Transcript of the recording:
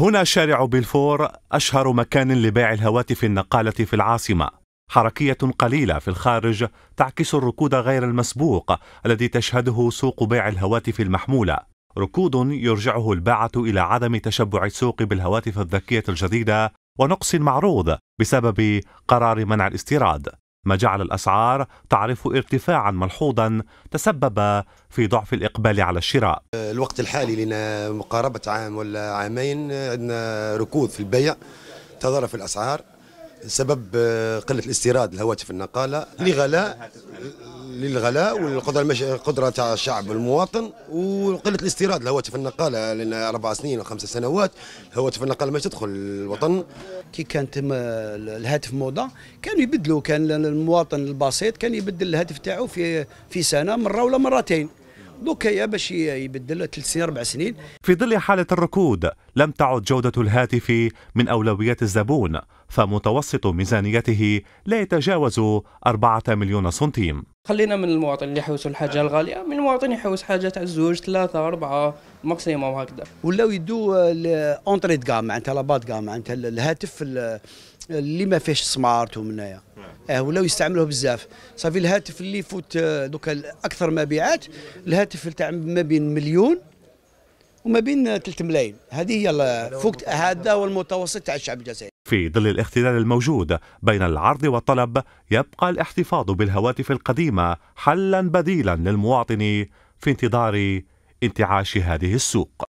هنا شارع بلفور أشهر مكان لبيع الهواتف النقالة في العاصمة حركية قليلة في الخارج تعكس الركود غير المسبوق الذي تشهده سوق بيع الهواتف المحمولة ركود يرجعه الباعة إلى عدم تشبع السوق بالهواتف الذكية الجديدة ونقص معروض بسبب قرار منع الاستيراد ما جعل الأسعار تعرف ارتفاعا ملحوظا تسبب في ضعف الإقبال على الشراء الوقت الحالي لنا مقاربة عام ولا عامين عندنا ركود في البيع تضرف الأسعار سبب آه، قله الاستيراد الهواتف النقاله لغلاء للغلاء والقدره المش... القدره تاع الشعب المواطن وقله الاستيراد الهواتف النقاله لان اربع سنين وخمسه سنوات هواتف النقاله ما تدخل الوطن كي كانت الهاتف موضه كانوا يبدلوا كان المواطن البسيط كان يبدل الهاتف تاعو في في سنه مره ولا مرتين دوكا باش يبدل ثلاث سنين اربع سنين في ظل حاله الركود لم تعد جوده الهاتف من اولويات الزبون فمتوسط ميزانيته لا يتجاوز 4 مليون سنتيم خلينا من المواطن اللي يحوس الحاجة نعم. الغالية من المواطن يحوس حاجة تاع الزوج ثلاثة أربعة ماكسيموم هكذا ولاو يدو اونتري دكا معناتها لاباد كا معناتها الهاتف اللي ما فيهش سمارت ومنايا نعم. اه ولاو يستعملوه بزاف صافي الهاتف اللي يفوت آه، دوكا اكثر مبيعات الهاتف تاع ما بين مليون وما بين 3 ملايين هذه هي فوق هذا هو المتوسط تاع الشعب الجزائري في ظل الاختلال الموجود بين العرض والطلب يبقى الاحتفاظ بالهواتف القديمة حلا بديلا للمواطن في انتظار انتعاش هذه السوق